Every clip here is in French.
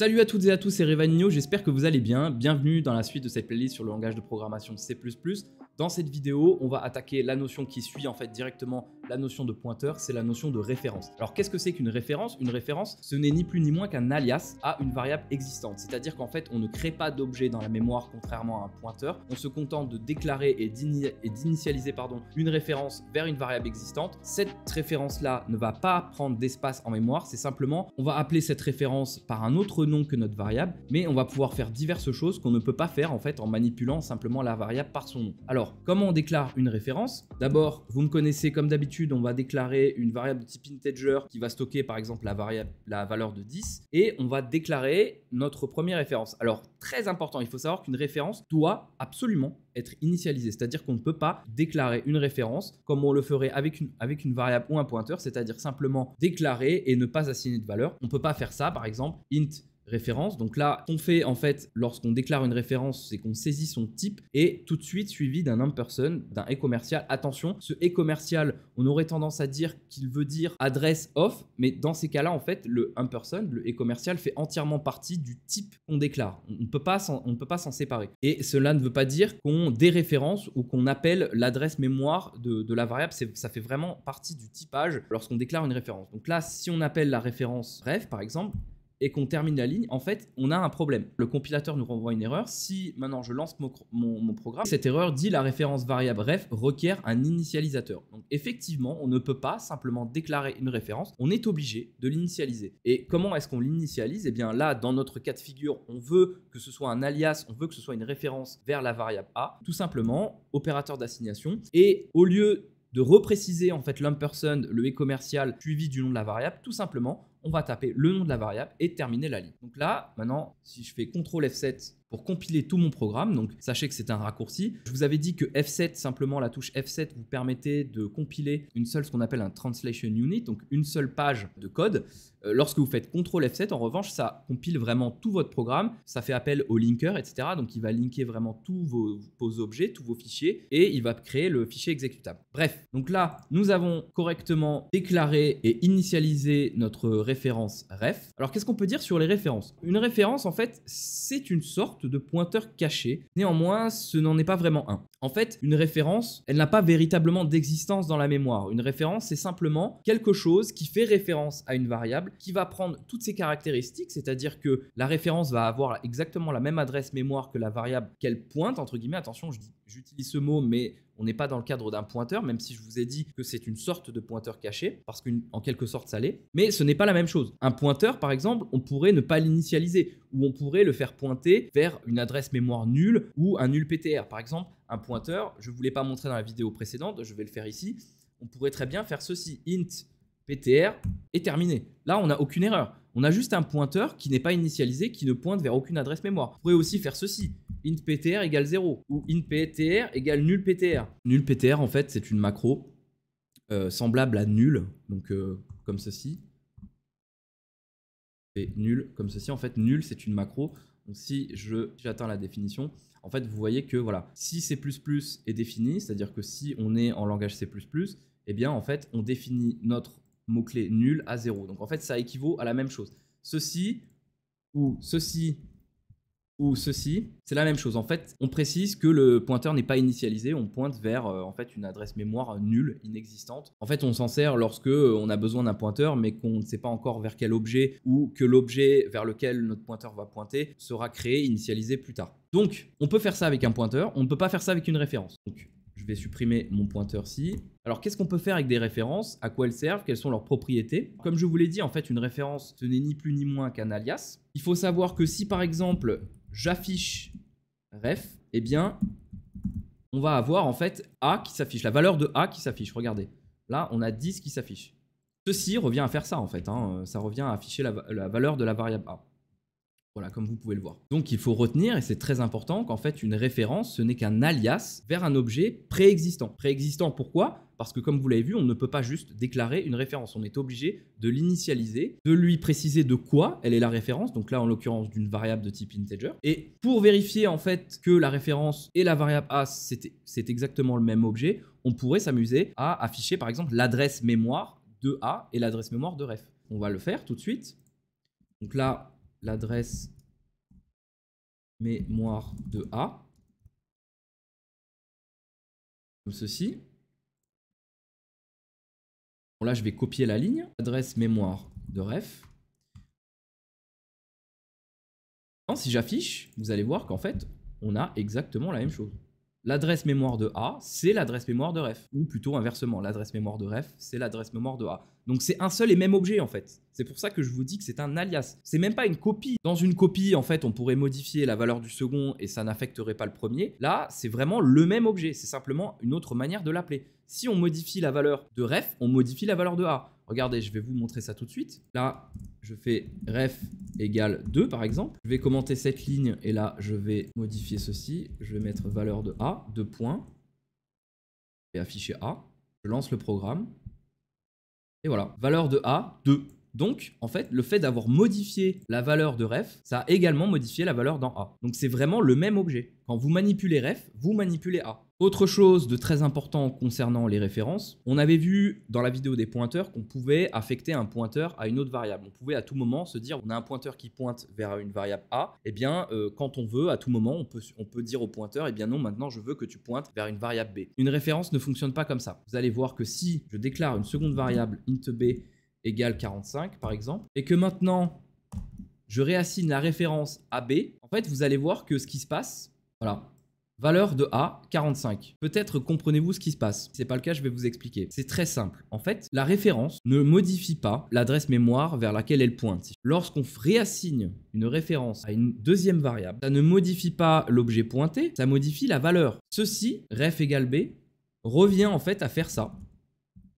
Salut à toutes et à tous, c'est Revanio, j'espère que vous allez bien. Bienvenue dans la suite de cette playlist sur le langage de programmation C++. Dans cette vidéo, on va attaquer la notion qui suit en fait directement la notion de pointeur, c'est la notion de référence. Alors qu'est-ce que c'est qu'une référence Une référence, ce n'est ni plus ni moins qu'un alias à une variable existante. C'est-à-dire qu'en fait, on ne crée pas d'objet dans la mémoire contrairement à un pointeur. On se contente de déclarer et d'initialiser pardon une référence vers une variable existante. Cette référence-là ne va pas prendre d'espace en mémoire. C'est simplement, on va appeler cette référence par un autre nom que notre variable, mais on va pouvoir faire diverses choses qu'on ne peut pas faire en fait en manipulant simplement la variable par son nom. Alors comment on déclare une référence D'abord, vous me connaissez comme d'habitude, on va déclarer une variable de type integer qui va stocker par exemple la, variable, la valeur de 10 et on va déclarer notre première référence. Alors, très important, il faut savoir qu'une référence doit absolument être initialisée, c'est-à-dire qu'on ne peut pas déclarer une référence comme on le ferait avec une, avec une variable ou un pointeur, c'est-à-dire simplement déclarer et ne pas assigner de valeur. On ne peut pas faire ça, par exemple, int référence. Donc là, on fait en fait lorsqu'on déclare une référence, c'est qu'on saisit son type et tout de suite suivi d'un in d'un e-commercial. Attention, ce e-commercial, on aurait tendance à dire qu'il veut dire adresse off, mais dans ces cas-là, en fait, le un le e-commercial fait entièrement partie du type qu'on déclare. On ne peut pas s'en séparer. Et cela ne veut pas dire qu'on déréférence ou qu'on appelle l'adresse mémoire de, la variable. Ça fait vraiment partie du typage lorsqu'on déclare une référence. Donc là, si on appelle la référence rêve, par exemple, et qu'on termine la ligne, en fait, on a un problème. Le compilateur nous renvoie une erreur. Si maintenant je lance mon, programme, cette erreur dit la référence variable ref requiert un initialisateur. Donc effectivement, on ne peut pas simplement déclarer une référence, on est obligé de l'initialiser. Et comment est-ce qu'on l'initialise Eh bien là, dans notre cas de figure, on veut que ce soit un alias, on veut que ce soit une référence vers la variable A, tout simplement, opérateur d'assignation. Et au lieu de repréciser en fait le e commercial suivi du nom de la variable, tout simplement, on va taper le nom de la variable et terminer la ligne. Donc là, maintenant, si je fais CTRL F7 pour compiler tout mon programme, donc sachez que c'est un raccourci. Je vous avais dit que F7, simplement la touche F7 vous permettait de compiler une seule, ce qu'on appelle un translation unit, donc une seule page de code. Euh, lorsque vous faites CTRL F7, en revanche, ça compile vraiment tout votre programme, ça fait appel au linker, etc. Donc il va linker vraiment tous vos, vos objets, tous vos fichiers, et il va créer le fichier exécutable. Bref, donc là, nous avons correctement déclaré et initialisé notre référence ref. Alors qu'est-ce qu'on peut dire sur les références Une référence en fait c'est une sorte de pointeur caché, néanmoins ce n'en est pas vraiment un. En fait une référence elle n'a pas véritablement d'existence dans la mémoire, une référence c'est simplement quelque chose qui fait référence à une variable qui va prendre toutes ses caractéristiques, c'est-à-dire que la référence va avoir exactement la même adresse mémoire que la variable qu'elle pointe entre guillemets, attention j'utilise ce mot mais on n'est pas dans le cadre d'un pointeur, même si je vous ai dit que c'est une sorte de pointeur caché, parce qu'en quelque sorte ça l'est, mais ce n'est pas la même chose. Un pointeur, par exemple, on pourrait ne pas l'initialiser, ou on pourrait le faire pointer vers une adresse mémoire nulle ou un nul PTR. Par exemple, un pointeur, je ne vous pas montré dans la vidéo précédente, je vais le faire ici, on pourrait très bien faire ceci, int PTR est terminé. Là, on n'a aucune erreur. On a juste un pointeur qui n'est pas initialisé, qui ne pointe vers aucune adresse mémoire. On pourrait aussi faire ceci, int ptr égale 0 ou int ptr égale nul ptr. nul ptr, en fait, c'est une macro euh, semblable à nul donc euh, comme ceci. Et nul comme ceci. En fait, nul, c'est une macro. Donc si j'atteins la définition, en fait, vous voyez que voilà, si C++ est défini, c'est-à-dire que si on est en langage C++, eh bien, en fait, on définit notre mot-clé nul à 0. Donc, en fait, ça équivaut à la même chose. Ceci ou ceci ou ceci, c'est la même chose. En fait, on précise que le pointeur n'est pas initialisé, on pointe vers euh, en fait une adresse mémoire nulle, inexistante. En fait, on s'en sert lorsque euh, on a besoin d'un pointeur, mais qu'on ne sait pas encore vers quel objet ou que l'objet vers lequel notre pointeur va pointer sera créé, initialisé plus tard. Donc, on peut faire ça avec un pointeur, on ne peut pas faire ça avec une référence. Donc, je vais supprimer mon pointeur-ci. Alors, qu'est-ce qu'on peut faire avec des références À quoi elles servent Quelles sont leurs propriétés Comme je vous l'ai dit, en fait, une référence, ce n'est ni plus ni moins qu'un alias. Il faut savoir que si, par exemple, j'affiche ref, eh bien, on va avoir en fait A qui s'affiche, la valeur de A qui s'affiche. Regardez, là, on a 10 qui s'affiche. Ceci revient à faire ça en fait. Hein. Ça revient à afficher la valeur de la variable A. Voilà, comme vous pouvez le voir. Donc il faut retenir, et c'est très important, qu'en fait une référence, ce n'est qu'un alias vers un objet préexistant. Préexistant pourquoi Parce que comme vous l'avez vu, on ne peut pas juste déclarer une référence. On est obligé de l'initialiser, de lui préciser de quoi elle est la référence, donc là en l'occurrence d'une variable de type integer. Et pour vérifier en fait que la référence et la variable A, c'est exactement le même objet, on pourrait s'amuser à afficher par exemple l'adresse mémoire de A et l'adresse mémoire de ref. On va le faire tout de suite. Donc là, l'adresse mémoire de A, comme ceci. là, je vais copier la ligne, adresse mémoire de ref. Si j'affiche, vous allez voir qu'en fait, on a exactement la même chose. L'adresse mémoire de A, c'est l'adresse mémoire de ref. Ou plutôt inversement, l'adresse mémoire de ref, c'est l'adresse mémoire de A. Donc c'est un seul et même objet en fait. C'est pour ça que je vous dis que c'est un alias. C'est même pas une copie. Dans une copie, en fait, on pourrait modifier la valeur du second et ça n'affecterait pas le premier. Là, c'est vraiment le même objet. C'est simplement une autre manière de l'appeler. Si on modifie la valeur de ref, on modifie la valeur de A. Regardez, je vais vous montrer ça tout de suite. Là, je fais ref égale 2 par exemple. Je vais commenter cette ligne et là, je vais modifier ceci. Je vais mettre valeur de A, deux points. Et afficher A. Je lance le programme. Et voilà, valeur de A, 2. Donc, en fait, le fait d'avoir modifié la valeur de ref, ça a également modifié la valeur dans A. Donc, c'est vraiment le même objet. Quand vous manipulez ref, vous manipulez A. Autre chose de très important concernant les références, on avait vu dans la vidéo des pointeurs qu'on pouvait affecter un pointeur à une autre variable. On pouvait à tout moment se dire on a un pointeur qui pointe vers une variable A, eh bien euh, quand on veut, à tout moment, on peut, dire au pointeur et eh bien non, maintenant je veux que tu pointes vers une variable B. Une référence ne fonctionne pas comme ça. Vous allez voir que si je déclare une seconde variable int B égale 45 par exemple, et que maintenant je réassigne la référence à B, en fait vous allez voir que ce qui se passe, voilà, valeur de A 45. Peut-être comprenez-vous ce qui se passe. c'est pas le cas, je vais vous expliquer. C'est très simple. En fait, la référence ne modifie pas l'adresse mémoire vers laquelle elle pointe. Lorsqu'on réassigne une référence à une deuxième variable, ça ne modifie pas l'objet pointé, ça modifie la valeur. Ceci, ref égale B, revient en fait à faire ça.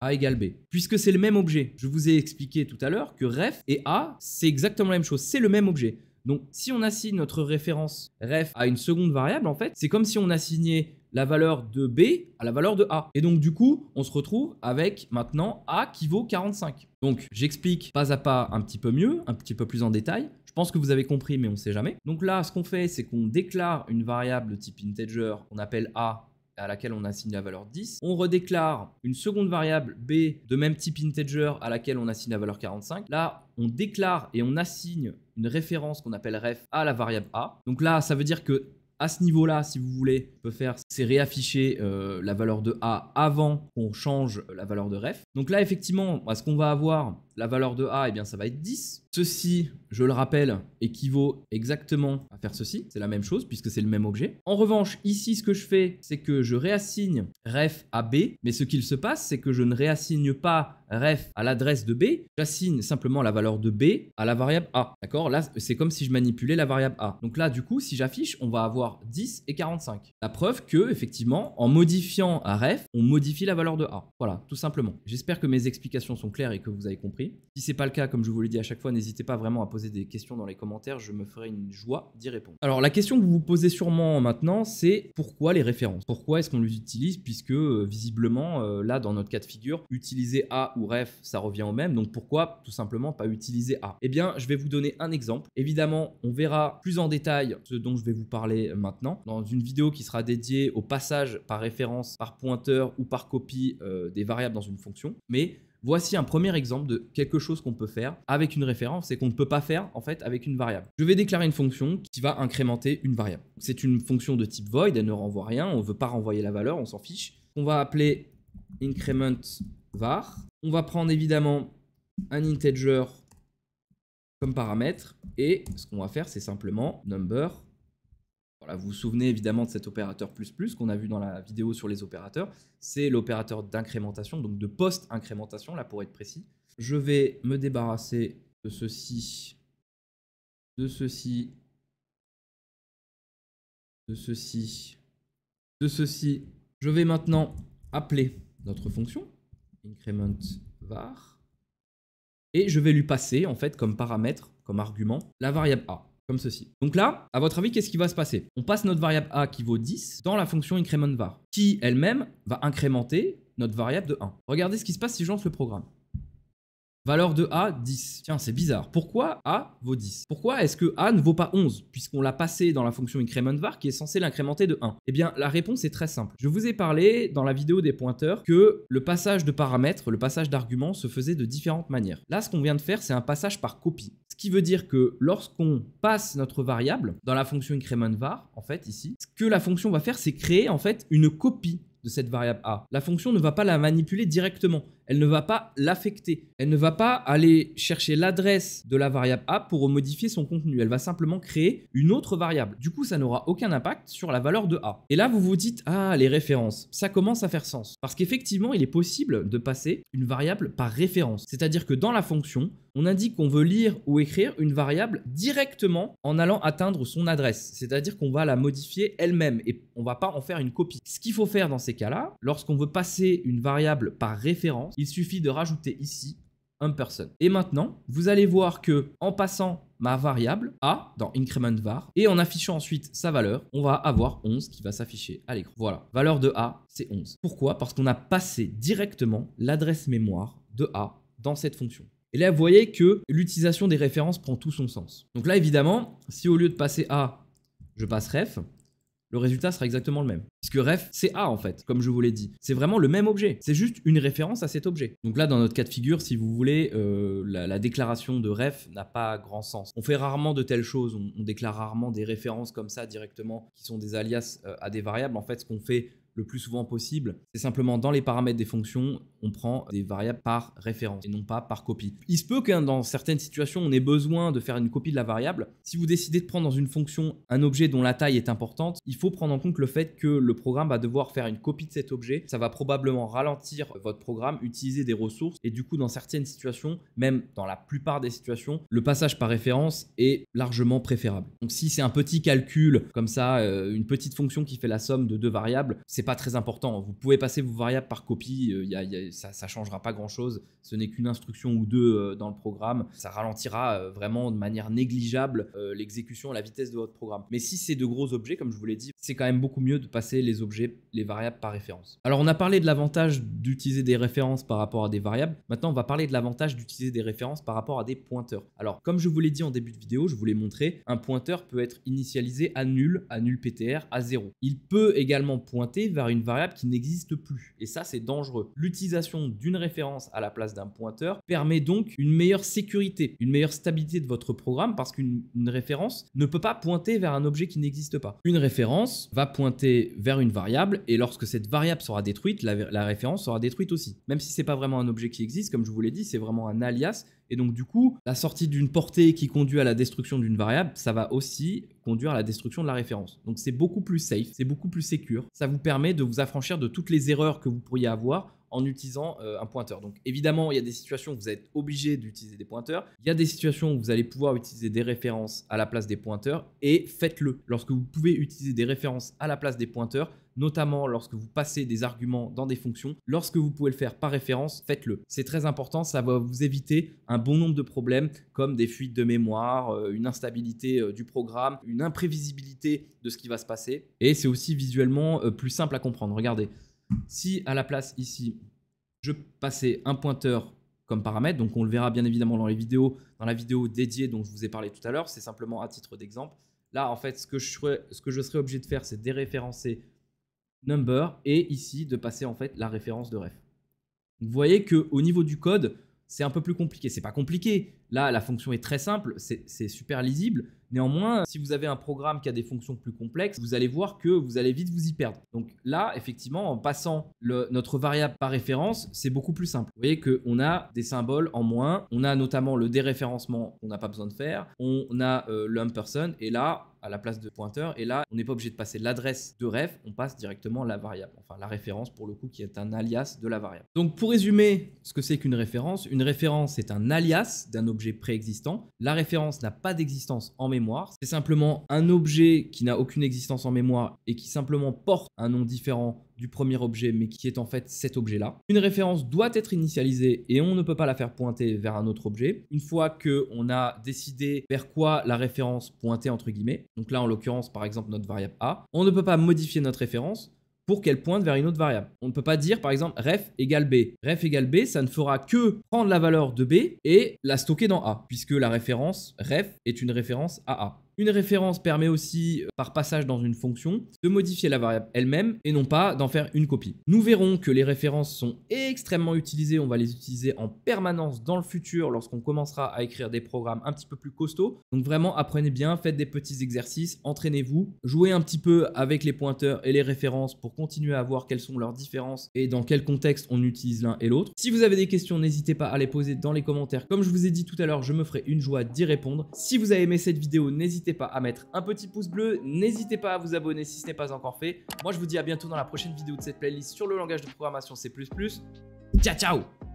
A B. Puisque c'est le même objet, je vous ai expliqué tout à l'heure que ref et A, c'est exactement la même chose, c'est le même objet. Donc si on assigne notre référence ref à une seconde variable, en fait, c'est comme si on assignait la valeur de B à la valeur de A. Et donc du coup, on se retrouve avec maintenant A qui vaut 45. Donc j'explique pas à pas un petit peu mieux, un petit peu plus en détail. Je pense que vous avez compris, mais on ne sait jamais. Donc là, ce qu'on fait, c'est qu'on déclare une variable de type integer, on appelle A à laquelle on assigne la valeur 10. On redéclare une seconde variable b de même type integer à laquelle on assigne la valeur 45. Là, on déclare et on assigne une référence qu'on appelle ref à la variable a. Donc là, ça veut dire que à ce niveau-là, si vous voulez, on peut faire, c'est réafficher euh, la valeur de a avant qu'on change la valeur de ref. Donc là, effectivement, ce qu'on va avoir, la valeur de A, eh bien, ça va être 10. Ceci, je le rappelle, équivaut exactement à faire ceci. C'est la même chose puisque c'est le même objet. En revanche, ici, ce que je fais, c'est que je réassigne ref à B. Mais ce qu'il se passe, c'est que je ne réassigne pas ref à l'adresse de B. J'assigne simplement la valeur de B à la variable A. D'accord Là, c'est comme si je manipulais la variable A. Donc là, du coup, si j'affiche, on va avoir 10 et 45. La preuve que, effectivement, en modifiant à ref, on modifie la valeur de A. Voilà, tout simplement. J'espère que mes explications sont claires et que vous avez compris. Si Si c'est pas le cas, comme je vous l'ai dit à chaque fois, n'hésitez pas vraiment à poser des questions dans les commentaires, je me ferai une joie d'y répondre. Alors la question que vous vous posez sûrement maintenant, c'est pourquoi les références Pourquoi est-ce qu'on les utilise Puisque euh, visiblement, euh, là dans notre cas de figure, utiliser A ou ref, ça revient au même, donc pourquoi tout simplement pas utiliser A Eh bien, je vais vous donner un exemple. Évidemment, on verra plus en détail ce dont je vais vous parler maintenant dans une vidéo qui sera dédiée au passage par référence, par pointeur ou par copie euh, des variables dans une fonction, mais Voici un premier exemple de quelque chose qu'on peut faire avec une référence et qu'on ne peut pas faire en fait avec une variable. Je vais déclarer une fonction qui va incrémenter une variable. C'est une fonction de type void, elle ne renvoie rien, on ne veut pas renvoyer la valeur, on s'en fiche. On va appeler increment var. On va prendre évidemment un integer comme paramètre et ce qu'on va faire c'est simplement number vous vous souvenez évidemment de cet opérateur plus plus qu'on a vu dans la vidéo sur les opérateurs. C'est l'opérateur d'incrémentation, donc de post-incrémentation, là pour être précis. Je vais me débarrasser de ceci, de ceci, de ceci, de ceci. Je vais maintenant appeler notre fonction increment var et je vais lui passer en fait comme paramètre, comme argument, la variable a comme ceci. Donc là, à votre avis, qu'est-ce qui va se passer On passe notre variable a qui vaut 10 dans la fonction increment var, qui elle-même va incrémenter notre variable de 1. Regardez ce qui se passe si je lance le programme. Valeur de A, 10. Tiens, c'est bizarre. Pourquoi A vaut 10 Pourquoi est-ce que A ne vaut pas 11 Puisqu'on l'a passé dans la fonction increment var qui est censée l'incrémenter de 1. Eh bien, la réponse est très simple. Je vous ai parlé dans la vidéo des pointeurs que le passage de paramètres, le passage d'arguments se faisait de différentes manières. Là, ce qu'on vient de faire, c'est un passage par copie qui veut dire que lorsqu'on passe notre variable dans la fonction increment var, en fait, ici, ce que la fonction va faire, c'est créer en fait une copie de cette variable a. La fonction ne va pas la manipuler directement elle ne va pas l'affecter. Elle ne va pas aller chercher l'adresse de la variable A pour modifier son contenu. Elle va simplement créer une autre variable. Du coup, ça n'aura aucun impact sur la valeur de A. Et là, vous vous dites, ah, les références, ça commence à faire sens. Parce qu'effectivement, il est possible de passer une variable par référence. C'est-à-dire que dans la fonction, on indique qu'on veut lire ou écrire une variable directement en allant atteindre son adresse. C'est-à-dire qu'on va la modifier elle-même et on ne va pas en faire une copie. Ce qu'il faut faire dans ces cas-là, lorsqu'on veut passer une variable par référence, il suffit de rajouter ici un personne. Et maintenant, vous allez voir que en passant ma variable a dans increment var et en affichant ensuite sa valeur, on va avoir 11 qui va s'afficher à l'écran. Voilà, valeur de a, c'est 11. Pourquoi Parce qu'on a passé directement l'adresse mémoire de a dans cette fonction. Et là, vous voyez que l'utilisation des références prend tout son sens. Donc là, évidemment, si au lieu de passer a, je passe ref, le résultat sera exactement le même. Puisque ref, c'est A en fait, comme je vous l'ai dit. C'est vraiment le même objet. C'est juste une référence à cet objet. Donc là, dans notre cas de figure, si vous voulez, euh, la, déclaration de ref n'a pas grand sens. On fait rarement de telles choses. On, déclare rarement des références comme ça directement, qui sont des alias euh, à des variables. En fait, ce qu'on fait le plus souvent possible. C'est simplement dans les paramètres des fonctions, on prend des variables par référence et non pas par copie. Il se peut que dans certaines situations, on ait besoin de faire une copie de la variable. Si vous décidez de prendre dans une fonction un objet dont la taille est importante, il faut prendre en compte le fait que le programme va devoir faire une copie de cet objet. Ça va probablement ralentir votre programme, utiliser des ressources et du coup, dans certaines situations, même dans la plupart des situations, le passage par référence est largement préférable. Donc si c'est un petit calcul comme ça, euh, une petite fonction qui fait la somme de deux variables, c'est très important. Vous pouvez passer vos variables par copie, il euh, ça, changera pas grand-chose. Ce n'est qu'une instruction ou deux euh, dans le programme. Ça ralentira euh, vraiment de manière négligeable l'exécution, la vitesse de votre programme. Mais si c'est de gros objets, comme je vous l'ai dit, c'est quand même beaucoup mieux de passer les objets, les variables par référence. Alors on a parlé de l'avantage d'utiliser des références par rapport à des variables. Maintenant, on va parler de l'avantage d'utiliser des références par rapport à des pointeurs. Alors, comme je vous l'ai dit en début de vidéo, je vous l'ai montré, un pointeur peut être initialisé à nul, à nul PTR, à 0. Il peut également pointer une variable qui n'existe plus. Et ça, c'est dangereux. L'utilisation d'une référence à la place d'un pointeur permet donc une meilleure sécurité, une meilleure stabilité de votre programme parce qu'une référence ne peut pas pointer vers un objet qui n'existe pas. Une référence va pointer vers une variable et lorsque cette variable sera détruite, la référence sera détruite aussi. Même si c'est pas vraiment un objet qui existe, comme je vous l'ai dit, c'est vraiment un alias et donc du coup, la sortie d'une portée qui conduit à la destruction d'une variable, ça va aussi conduire à la destruction de la référence. Donc c'est beaucoup plus safe, c'est beaucoup plus secure. Ça vous permet de vous affranchir de toutes les erreurs que vous pourriez avoir en utilisant euh, un pointeur. Donc évidemment, il y a des situations où vous êtes obligé d'utiliser des pointeurs. Il y a des situations où vous allez pouvoir utiliser des références à la place des pointeurs et faites-le. Lorsque vous pouvez utiliser des références à la place des pointeurs, notamment lorsque vous passez des arguments dans des fonctions. Lorsque vous pouvez le faire par référence, faites-le. C'est très important, ça va vous éviter un bon nombre de problèmes comme des fuites de mémoire, euh, une instabilité euh, du programme, une imprévisibilité de ce qui va se passer. Et c'est aussi visuellement plus simple à comprendre. Regardez, si à la place ici, je passais un pointeur comme paramètre, donc on le verra bien évidemment dans les vidéos, dans la vidéo dédiée dont je vous ai parlé tout à l'heure, c'est simplement à titre d'exemple. Là, en fait, ce que je serais, ce que je serais obligé de faire, c'est déréférencer number et ici de passer en fait la référence de ref. Vous voyez que au niveau du code, c'est un peu plus compliqué. C'est pas compliqué. Là, la fonction est très simple, c'est super lisible, Néanmoins, si vous avez un programme qui a des fonctions plus complexes, vous allez voir que vous allez vite vous y perdre. Donc là, effectivement, en passant notre variable par référence, c'est beaucoup plus simple. Vous voyez qu'on a des symboles en moins, on a notamment le déréférencement qu'on n'a pas besoin de faire, on a euh, l'homme personne et là, la place de pointeur. Et là, on n'est pas obligé de passer l'adresse de ref, on passe directement la variable, enfin la référence pour le coup qui est un alias de la variable. Donc pour résumer ce que c'est qu'une référence, une référence est un alias d'un objet préexistant. La référence n'a pas d'existence en mémoire, c'est simplement un objet qui n'a aucune existence en mémoire et qui simplement porte un nom différent du premier objet, mais qui est en fait cet objet-là. Une référence doit être initialisée et on ne peut pas la faire pointer vers un autre objet. Une fois que on a décidé vers quoi la référence pointer entre guillemets, donc là en l'occurrence par exemple notre variable a, on ne peut pas modifier notre référence pour qu'elle pointe vers une autre variable. On ne peut pas dire par exemple ref égale b. Ref égale b, ça ne fera que prendre la valeur de b et la stocker dans a, puisque la référence ref est une référence à a. Une référence permet aussi, euh, par passage dans une fonction, de modifier la variable elle-même et non pas d'en faire une copie. Nous verrons que les références sont extrêmement utilisées, on va les utiliser en permanence dans le futur lorsqu'on commencera à écrire des programmes un petit peu plus costauds. Donc vraiment, apprenez bien, faites des petits exercices, entraînez-vous, jouez un petit peu avec les pointeurs et les références pour continuer à voir quelles sont leurs différences et dans quel contexte on utilise l'un et l'autre. Si vous avez des questions, n'hésitez pas à les poser dans les commentaires. Comme je vous ai dit tout à l'heure, je me ferai une joie d'y répondre. Si vous avez aimé cette vidéo, n'hésitez n'hésitez pas à mettre un petit pouce bleu, n'hésitez pas à vous abonner si ce n'est pas encore fait. Moi, je vous dis à bientôt dans la prochaine vidéo de cette playlist sur le langage de programmation C++. Ciao, ciao